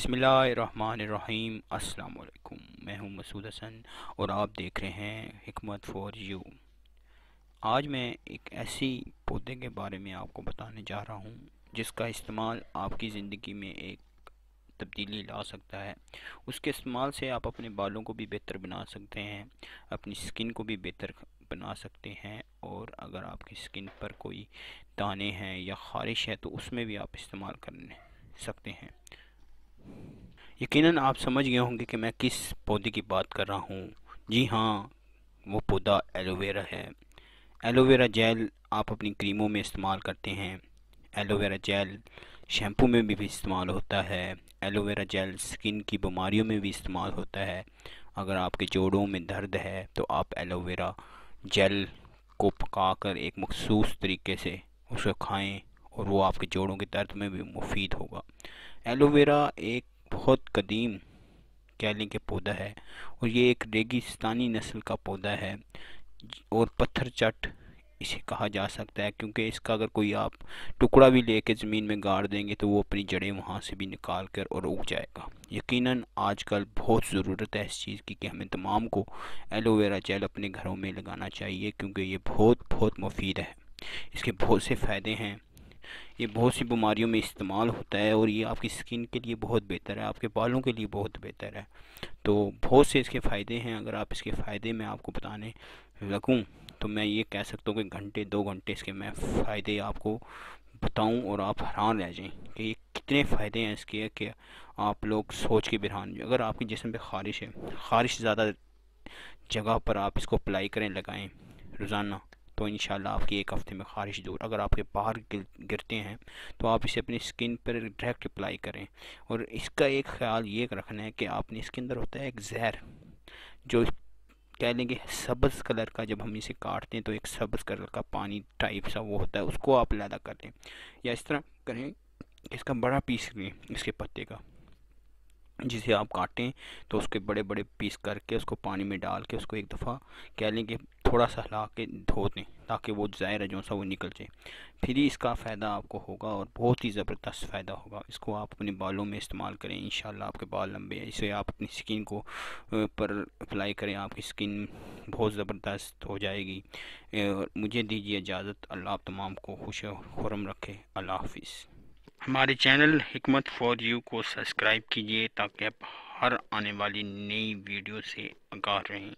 बसमीम् अल्लाम मैं हूं मसूद हसन और आप देख रहे हैं हमत फॉर यू आज मैं एक ऐसी पौधे के बारे में आपको बताने जा रहा हूं जिसका इस्तेमाल आपकी ज़िंदगी में एक तब्दीली ला सकता है उसके इस्तेमाल से आप अपने बालों को भी बेहतर बना सकते हैं अपनी स्किन को भी बेहतर बना सकते हैं और अगर आपकी स्किन पर कोई दाने हैं या ख़ारिश है तो उसमें भी आप इस्तेमाल कर सकते हैं यकीनन आप समझ गए होंगे कि मैं किस पौधे की बात कर रहा हूँ जी हाँ वो पौधा एलोवेरा है एलोवेरा जेल आप अपनी क्रीमों में इस्तेमाल करते हैं एलोवेरा जेल शैम्पू में भी, भी इस्तेमाल होता है एलोवेरा जेल स्किन की बीमारियों में भी इस्तेमाल होता है अगर आपके जोड़ों में दर्द है तो आप एलोवेरा जेल को पकाकर एक मखसूस तरीके से उसे खाएं और वो आपके जोड़ों के दर्द में भी मुफीद होगा एलोवेरा एक बहुत कदीम कह लें पौधा है और ये एक रेगिस्तानी नस्ल का पौधा है और पत्थर चट इसे कहा जा सकता है क्योंकि इसका अगर कोई आप टुकड़ा भी लेके ज़मीन में गाड़ देंगे तो वो अपनी जड़ें वहाँ से भी निकाल कर और उग जाएगा यकीनन आजकल बहुत ज़रूरत है इस चीज़ की कि हमें तमाम को एलोवेरा जेल अपने घरों में लगाना चाहिए क्योंकि ये बहुत बहुत मुफीद है इसके बहुत से फ़ायदे हैं ये बहुत सी बीमारियों में इस्तेमाल होता है और ये आपकी स्किन के लिए बहुत बेहतर है आपके बालों के लिए बहुत बेहतर है तो बहुत से इसके फ़ायदे हैं अगर आप इसके फ़ायदे मैं आपको बताने लगूँ तो मैं ये कह सकता हूँ कि घंटे दो घंटे इसके मैं फ़ायदे आपको बताऊँ और आप हैरान रह जाएँ कि ये कितने फ़ायदे हैं इसके कि आप लोग सोच के बिरहान अगर आपके जिसम पर खारिश है खारिश ज़्यादा जगह पर आप इसको अप्लाई करें लगाएं रोज़ाना तो इन आपकी एक हफ़्ते में खारिश दूर अगर आपके बाहर गिर, गिरते हैं तो आप इसे अपनी स्किन पर डायरेक्ट अप्लाई करें और इसका एक ख्याल ये रखना है कि आपने इसके अंदर होता है एक जहर जो कह लेंगे सब्ज़ कलर का जब हम इसे काटते हैं तो एक सब्ज़ कलर का पानी टाइप सा वो होता है उसको आप लैदा कर दें या इस तरह करें इसका बड़ा पीस लें इसके पत्ते का जिसे आप काटें तो उसके बड़े बड़े पीस करके उसको पानी में डाल के उसको एक दफ़ा कह लें कि थोड़ा सा हिला के धो दें ताकि वो ज़ाहिर है जो सा वो निकल जाए फिर ही इसका फ़ायदा आपको होगा और बहुत ही ज़बरदस्त फ़ायदा होगा इसको आप अपने बालों में इस्तेमाल करें इन आपके बाल लंबे हैं इसे आप अपनी स्किन को पर अप्लाई करें आपकी स्किन बहुत ज़बरदस्त हो जाएगी और मुझे दीजिए इजाज़त अल्लाह आप तमाम को खुश खुरम रखे अल्लाह हाफिज़ हमारे चैनल हमत फॉर यू को सब्सक्राइब कीजिए ताकि आप हर आने वाली नई वीडियो से आगाह रहें